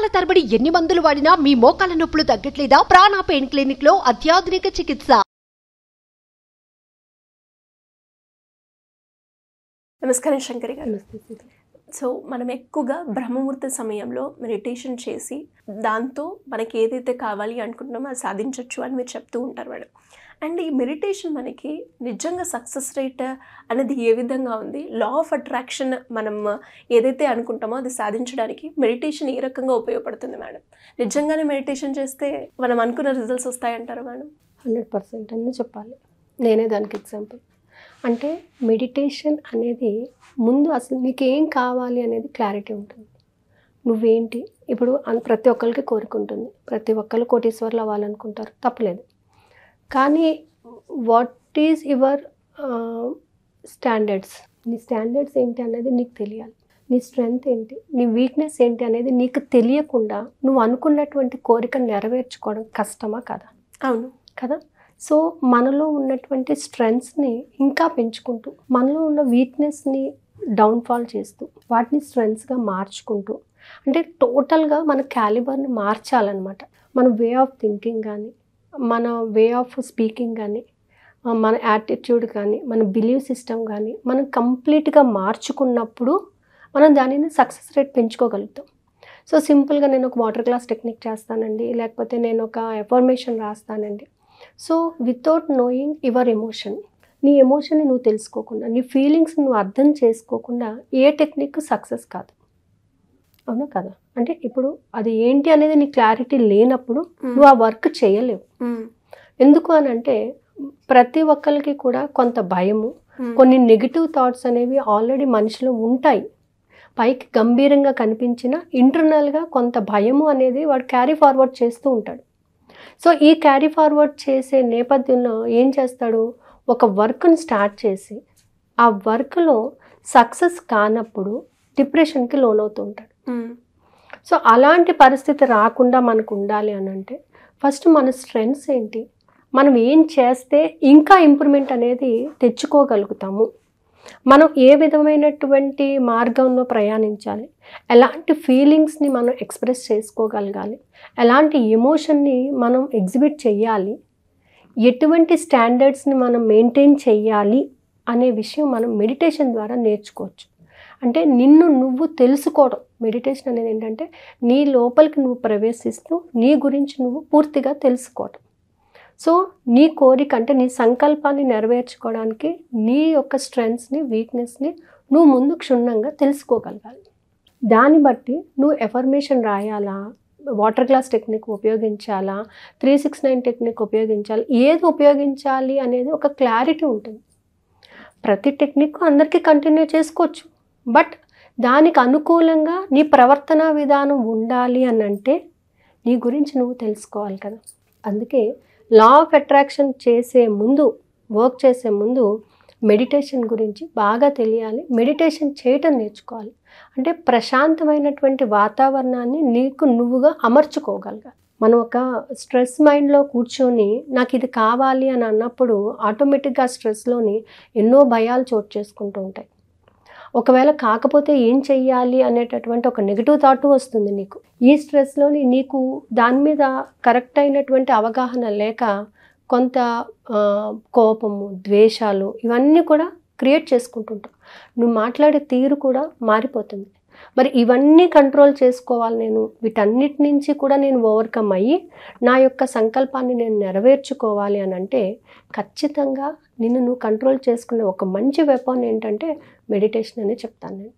నెలల తరబడి ఎన్ని మందులు వాడినా మీ మోకాల నొప్పులు తగ్గట్లేదా ప్రాణ పెయిన్ క్లినిక్ లో అత్యాధునిక చికిత్స నమస్కారం శంకరి గారు సో మనం ఎక్కువగా బ్రహ్మముహూర్త సమయంలో మెడిటేషన్ చేసి దాంతో మనకి ఏదైతే కావాలి అనుకుంటున్నామో అది సాధించవచ్చు అని మీరు చెప్తూ ఉంటారు మేడం అండ్ ఈ మెడిటేషన్ మనకి నిజంగా సక్సెస్ రేట్ అనేది ఏ విధంగా ఉంది లా ఆఫ్ అట్రాక్షన్ మనం ఏదైతే అనుకుంటామో అది సాధించడానికి మెడిటేషన్ ఏ రకంగా ఉపయోగపడుతుంది మేడం నిజంగానే మెడిటేషన్ చేస్తే మనం అనుకున్న రిజల్ట్స్ వస్తాయంటారు మేడం హండ్రెడ్ పర్సెంట్ అని చెప్పాలి నేనే దానికి ఎగ్జాంపుల్ అంటే మెడిటేషన్ అనేది ముందు అసలు ఏం కావాలి అనేది క్లారిటీ ఉంటుంది నువ్వేంటి ఇప్పుడు ప్రతి ఒక్కరికి కోరుకుంటుంది ప్రతి ఒక్కరు కోటీశ్వర్లు అవ్వాలనుకుంటారు తప్పలేదు కానీ వాట్ ఈజ్ యువర్ స్టాండర్డ్స్ నీ స్టాండర్డ్స్ ఏంటి అనేది నీకు తెలియాలి నీ స్ట్రెంగ్త్ ఏంటి నీ వీక్నెస్ ఏంటి అనేది నీకు తెలియకుండా నువ్వు అనుకున్నటువంటి కోరిక నెరవేర్చుకోవడం కష్టమా కదా అవును కదా సో మనలో ఉన్నటువంటి స్ట్రెంగ్స్ని ఇంకా పెంచుకుంటూ మనలో ఉన్న వీక్నెస్ని డౌన్ఫాల్ చేస్తూ వాటిని స్ట్రెంగ్స్గా మార్చుకుంటూ అంటే టోటల్గా మన క్యాలిబర్ని మార్చాలన్నమాట మన వే ఆఫ్ థింకింగ్ కానీ మన వే ఆఫ్ స్పీకింగ్ కానీ మన యాటిట్యూడ్ కానీ మన బిలీవ్ సిస్టమ్ కానీ మనం కంప్లీట్గా మార్చుకున్నప్పుడు మనం దానిని సక్సెస్ రేట్ పెంచుకోగలుగుతాం సో సింపుల్గా నేను ఒక వాటర్ గ్లాస్ టెక్నిక్ చేస్తానండి లేకపోతే నేను ఒక ఎఫర్మేషన్ రాస్తానండి so without knowing your emotion నీ ఎమోషన్ని నువ్వు తెలుసుకోకుండా నీ ఫీలింగ్స్ నువ్వు అర్థం చేసుకోకుండా ఏ టెక్నిక్ సక్సెస్ కాదు అవునా కదా అంటే ఇప్పుడు అది ఏంటి అనేది నీ క్లారిటీ లేనప్పుడు నువ్వు ఆ వర్క్ చేయలేవు ఎందుకు అని అంటే ప్రతి ఒక్కరికి కూడా కొంత భయము కొన్ని నెగిటివ్ థాట్స్ అనేవి ఆల్రెడీ మనిషిలో ఉంటాయి పైకి గంభీరంగా కనిపించిన ఇంటర్నల్గా కొంత భయము అనేది వాడు క్యారీ ఫార్వర్డ్ చేస్తూ ఉంటాడు సో ఈ క్యారీ ఫార్వర్డ్ చేసే నేపథ్యంలో ఏం చేస్తాడు ఒక వర్క్ను స్టార్ట్ చేసి ఆ వర్క్లో సక్సెస్ కానప్పుడు డిప్రెషన్కి లోనవుతూ ఉంటాడు సో అలాంటి పరిస్థితి రాకుండా మనకు ఉండాలి అని అంటే ఫస్ట్ మన స్ట్రెంగ్స్ ఏంటి మనం ఏం చేస్తే ఇంకా ఇంప్రూవ్మెంట్ అనేది తెచ్చుకోగలుగుతాము మనం ఏ విధమైనటువంటి మార్గంలో ప్రయాణించాలి ఎలాంటి ఫీలింగ్స్ని మనం ఎక్స్ప్రెస్ చేసుకోగలగాలి ఎలాంటి ఎమోషన్ని మనం ఎగ్జిబిట్ చేయాలి ఎటువంటి స్టాండర్డ్స్ని మనం మెయింటైన్ చేయాలి అనే విషయం మనం మెడిటేషన్ ద్వారా నేర్చుకోవచ్చు అంటే నిన్ను నువ్వు తెలుసుకోవడం మెడిటేషన్ అనేది ఏంటంటే నీ లోపలికి నువ్వు ప్రవేశిస్తూ నీ గురించి నువ్వు పూర్తిగా తెలుసుకోవటం సో నీ కోరిక అంటే నీ సంకల్పాన్ని నెరవేర్చుకోవడానికి నీ యొక్క స్ట్రెంగ్స్ని వీక్నెస్ని నువ్వు ముందు క్షుణ్ణంగా తెలుసుకోగలగాలి దాన్ని బట్టి నువ్వు ఎఫర్మేషన్ రాయాలా వాటర్ గ్లాస్ టెక్నిక్ ఉపయోగించాలా త్రీ సిక్స్ నైన్ టెక్నిక్ ఉపయోగించాలి ఏది ఉపయోగించాలి అనేది ఒక క్లారిటీ ఉంటుంది ప్రతి టెక్నిక్ అందరికీ కంటిన్యూ చేసుకోవచ్చు బట్ దానికి అనుకూలంగా నీ ప్రవర్తన విధానం ఉండాలి అని అంటే నీ గురించి నువ్వు తెలుసుకోవాలి కదా అందుకే లా ఆఫ్ అట్రాక్షన్ చేసే ముందు వర్క్ చేసే ముందు మెడిటేషన్ గురించి బాగా తెలియాలి మెడిటేషన్ చేయటం నేర్చుకోవాలి అంటే ప్రశాంతమైనటువంటి వాతావరణాన్ని నీకు నువ్వుగా అమర్చుకోగలగాలి మనం ఒక స్ట్రెస్ మైండ్లో కూర్చొని నాకు ఇది కావాలి అని అన్నప్పుడు ఆటోమేటిక్గా స్ట్రెస్లోని ఎన్నో భయాలు చోటు చేసుకుంటూ ఉంటాయి ఒకవేళ కాకపోతే ఏం చెయ్యాలి అనేటటువంటి ఒక నెగిటివ్ థాట్ వస్తుంది నీకు ఈ స్ట్రెస్లోని నీకు దాని మీద కరెక్ట్ అయినటువంటి అవగాహన లేక కొంత కోపము ద్వేషాలు ఇవన్నీ కూడా క్రియేట్ చేసుకుంటుంటావు నువ్వు మాట్లాడే తీరు కూడా మారిపోతుంది మరి ఇవన్నీ కంట్రోల్ చేసుకోవాలి నేను వీటన్నిటి నుంచి కూడా నేను ఓవర్కమ్ అయ్యి నా యొక్క సంకల్పాన్ని నేను నెరవేర్చుకోవాలి అని అంటే ఖచ్చితంగా నిన్ను నువ్వు కంట్రోల్ చేసుకునే ఒక మంచి వెపన్ ఏంటంటే మెడిటేషన్ అనే చెప్తాను నేను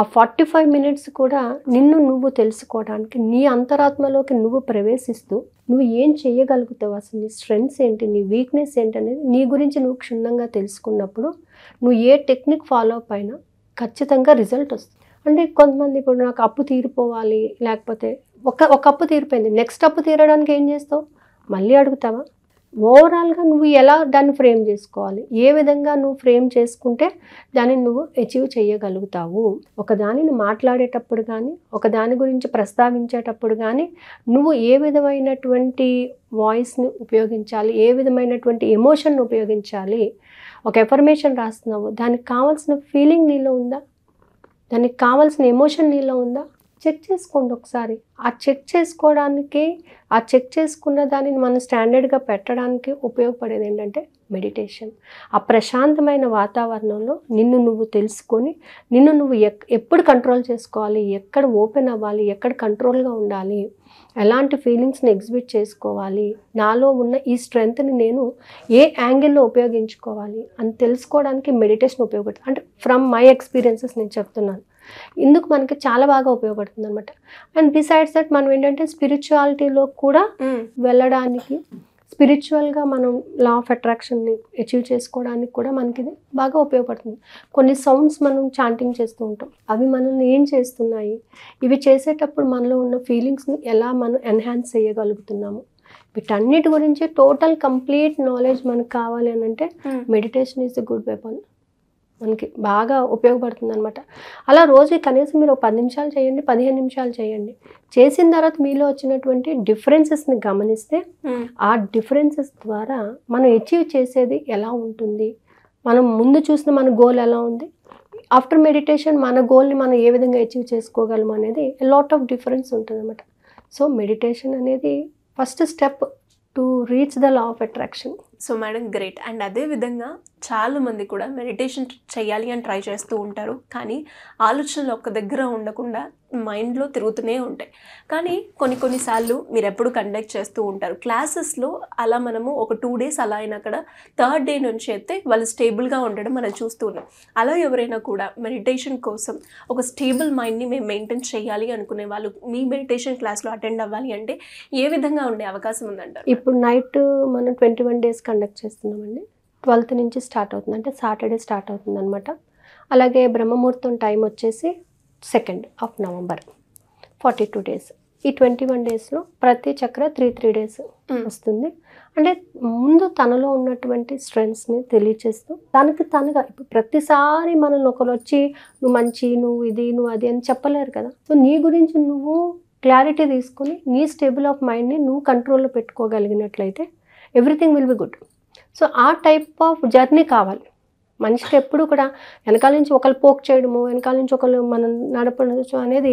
ఆ ఫార్టీ ఫైవ్ మినిట్స్ కూడా నిన్ను నువ్వు తెలుసుకోవడానికి నీ అంతరాత్మలోకి నువ్వు ప్రవేశిస్తూ నువ్వు ఏం చేయగలుగుతావు అసలు నీ స్ట్రెంగ్స్ ఏంటి నీ వీక్నెస్ ఏంటి అనేది నీ గురించి నువ్వు క్షుణ్ణంగా తెలుసుకున్నప్పుడు నువ్వు ఏ టెక్నిక్ ఫాలో అప్ అయినా ఖచ్చితంగా రిజల్ట్ వస్తుంది అంటే కొంతమంది ఇప్పుడు నాకు అప్పు తీరిపోవాలి లేకపోతే ఒక ఒక అప్పు తీరిపోయింది నెక్స్ట్ అప్పు తీరడానికి ఏం చేస్తావు మళ్ళీ అడుగుతావా ఓవరాల్గా నువ్వు ఎలా దాన్ని ఫ్రేమ్ చేసుకోవాలి ఏ విధంగా నువ్వు ఫ్రేమ్ చేసుకుంటే దాన్ని నువ్వు అచీవ్ చేయగలుగుతావు ఒకదానిని మాట్లాడేటప్పుడు కానీ ఒక దాని గురించి ప్రస్తావించేటప్పుడు కానీ నువ్వు ఏ విధమైనటువంటి వాయిస్ని ఉపయోగించాలి ఏ విధమైనటువంటి ఎమోషన్ను ఉపయోగించాలి ఒక ఎఫర్మేషన్ రాస్తున్నావు దానికి కావాల్సిన ఫీలింగ్ నీలో ఉందా దానికి కావాల్సిన ఎమోషన్ నీలో ఉందా చెక్ చేసుకోండి ఒకసారి ఆ చెక్ చేసుకోవడానికి ఆ చెక్ చేసుకున్న దానిని మనం స్టాండర్డ్గా పెట్టడానికి ఉపయోగపడేది ఏంటంటే మెడిటేషన్ ఆ ప్రశాంతమైన వాతావరణంలో నిన్ను నువ్వు తెలుసుకొని నిన్ను నువ్వు ఎప్పుడు కంట్రోల్ చేసుకోవాలి ఎక్కడ ఓపెన్ అవ్వాలి ఎక్కడ కంట్రోల్గా ఉండాలి ఎలాంటి ఫీలింగ్స్ని ఎగ్జిబిట్ చేసుకోవాలి నాలో ఉన్న ఈ స్ట్రెంగ్త్ని నేను ఏ యాంగిల్లో ఉపయోగించుకోవాలి అని తెలుసుకోవడానికి మెడిటేషన్ ఉపయోగపడుతుంది అంటే ఫ్రమ్ మై ఎక్స్పీరియన్సెస్ నేను చెప్తున్నాను ఇందుకు మనకి చాలా బాగా ఉపయోగపడుతుంది అనమాట అండ్ బిసైడ్స్ దట్ మనం ఏంటంటే స్పిరిచువాలిటీలో కూడా వెళ్ళడానికి స్పిరిచువల్గా మనం లా ఆఫ్ అట్రాక్షన్ని అచీవ్ చేసుకోవడానికి కూడా మనకి ఇది బాగా ఉపయోగపడుతుంది కొన్ని సౌండ్స్ మనం చాంటింగ్ చేస్తూ ఉంటాం అవి మనల్ని ఏం చేస్తున్నాయి ఇవి చేసేటప్పుడు మనలో ఉన్న ఫీలింగ్స్ని ఎలా మనం ఎన్హాన్స్ చేయగలుగుతున్నాము వీటన్నిటి గురించి టోటల్ కంప్లీట్ నాలెడ్జ్ మనకు కావాలి అని అంటే meditation is the good weapon మనకి బాగా ఉపయోగపడుతుంది అనమాట అలా రోజు కనీసం మీరు పది నిమిషాలు చేయండి పదిహేను నిమిషాలు చేయండి చేసిన తర్వాత మీలో వచ్చినటువంటి డిఫరెన్సెస్ని గమనిస్తే ఆ డిఫరెన్సెస్ ద్వారా మనం అచీవ్ చేసేది ఎలా ఉంటుంది మనం ముందు చూసిన మన గోల్ ఎలా ఉంది ఆఫ్టర్ మెడిటేషన్ మన గోల్ని మనం ఏ విధంగా అచీవ్ చేసుకోగలం అనేది లాట్ ఆఫ్ డిఫరెన్స్ ఉంటుంది అనమాట సో మెడిటేషన్ అనేది first step to reach the law of attraction so madam great and అదేవిధంగా చాలామంది కూడా మెడిటేషన్ చేయాలి అని ట్రై చేస్తూ ఉంటారు కానీ ఆలోచనలు ఒక్క దగ్గర ఉండకుండా మైండ్లో తిరుగుతూనే ఉంటాయి కానీ కొన్ని కొన్నిసార్లు మీరు ఎప్పుడు కండక్ట్ చేస్తూ ఉంటారు క్లాసెస్లో అలా మనము ఒక టూ డేస్ అలా అయినా అక్కడ థర్డ్ డే నుంచి అయితే వాళ్ళు స్టేబుల్గా ఉండడం మనం చూస్తూ ఉన్నాం అలా ఎవరైనా కూడా మెడిటేషన్ కోసం ఒక స్టేబుల్ మైండ్ని మేము మెయింటైన్ చేయాలి అనుకునే వాళ్ళు మీ మెడిటేషన్ క్లాస్లో అటెండ్ అవ్వాలి అంటే ఏ విధంగా ఉండే అవకాశం ఉందంటారు ఇప్పుడు నైట్ మనం ట్వంటీ వన్ డేస్ కండక్ట్ చేస్తున్నామండి ట్వెల్త్ నుంచి స్టార్ట్ అవుతుంది అంటే సాటర్డే స్టార్ట్ అవుతుంది అనమాట అలాగే బ్రహ్మముహూర్తం టైం వచ్చేసి second of November forty two days ఈ ట్వంటీ వన్ డేస్లో ప్రతి చక్ర త్రీ త్రీ డేస్ వస్తుంది అంటే ముందు తనలో ఉన్నటువంటి స్ట్రెంగ్స్ని తెలియచేస్తూ తనకి తనగా ఇప్పుడు ప్రతిసారి మనం ఒకరు వచ్చి నువ్వు మంచి నువ్వు ఇది నువ్వు అది అని చెప్పలేరు కదా సో నీ గురించి నువ్వు క్లారిటీ తీసుకుని నీ స్టేబుల్ ఆఫ్ మైండ్ని నువ్వు కంట్రోల్లో పెట్టుకోగలిగినట్లయితే everything will be good so ఆ టైప్ ఆఫ్ జర్నీ కావాలి మనిషికి ఎప్పుడు కూడా వెనకాల నుంచి ఒకళ్ళు పోక్ చేయడము వెనకాల నుంచి ఒకళ్ళు మనం నడపడచ్చు అనేది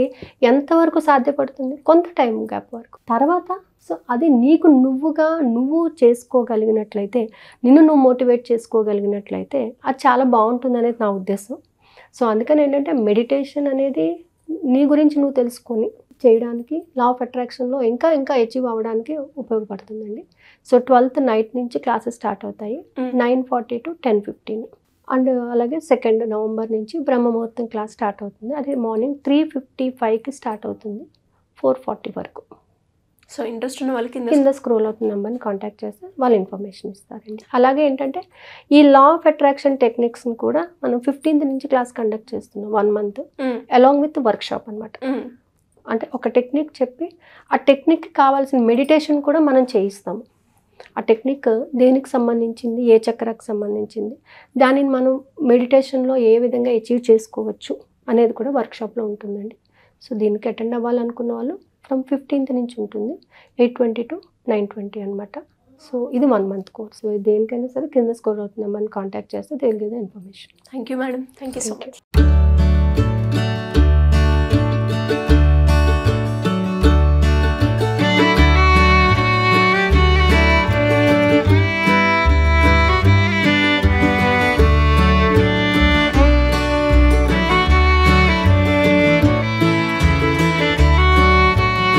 ఎంతవరకు సాధ్యపడుతుంది కొంత టైం గ్యాప్ వరకు తర్వాత సో అది నీకు నువ్వుగా నువ్వు చేసుకోగలిగినట్లయితే నిన్ను నువ్వు మోటివేట్ చేసుకోగలిగినట్లయితే అది చాలా బాగుంటుంది అనేది నా ఉద్దేశం సో అందుకని ఏంటంటే మెడిటేషన్ అనేది నీ గురించి నువ్వు తెలుసుకొని చేయడానికి లా ఆఫ్ అట్రాక్షన్లో ఇంకా ఇంకా అచీవ్ అవ్వడానికి ఉపయోగపడుతుందండి సో ట్వెల్త్ నైట్ నుంచి క్లాసెస్ స్టార్ట్ అవుతాయి nine forty to ten fifteen and అలాగే సెకండ్ నవంబర్ నుంచి బ్రహ్మముహూర్తం క్లాస్ స్టార్ట్ అవుతుంది అది మార్నింగ్ త్రీ ఫిఫ్టీ ఫైవ్కి స్టార్ట్ అవుతుంది ఫోర్ ఫార్టీ వరకు సో ఇంట్రెస్ట్ ఉన్న వాళ్ళకి కింద స్క్రోల్ అవుతున్న నెంబర్ని కాంటాక్ట్ చేస్తే వాళ్ళు ఇన్ఫర్మేషన్ ఇస్తారండి అలాగే ఏంటంటే ఈ లా ఆఫ్ అట్రాక్షన్ టెక్నిక్స్ని కూడా మనం ఫిఫ్టీన్త్ నుంచి క్లాస్ కండక్ట్ చేస్తున్నాం one month along with workshop అనమాట అంటే ఒక టెక్నిక్ చెప్పి ఆ టెక్నిక్ కావాల్సిన మెడిటేషన్ కూడా మనం చేయిస్తాము ఆ టెక్నిక్ దేనికి సంబంధించింది ఏ చక్రాకు సంబంధించింది దానిని మనం మెడిటేషన్లో ఏ విధంగా అచీవ్ చేసుకోవచ్చు అనేది కూడా వర్క్షాప్లో ఉంటుందండి సో దీనికి అటెండ్ అవ్వాలనుకున్న వాళ్ళు ఫ్రమ్ ఫిఫ్టీన్త్ నుంచి ఉంటుంది eight twenty to nine twenty అనమాట సో ఇది వన్ మంత్ కోర్స్ దేనికైనా సరే కింద స్కోర్ అవుతుంది మనం కాంటాక్ట్ చేస్తే దేని information thank you madam thank you so much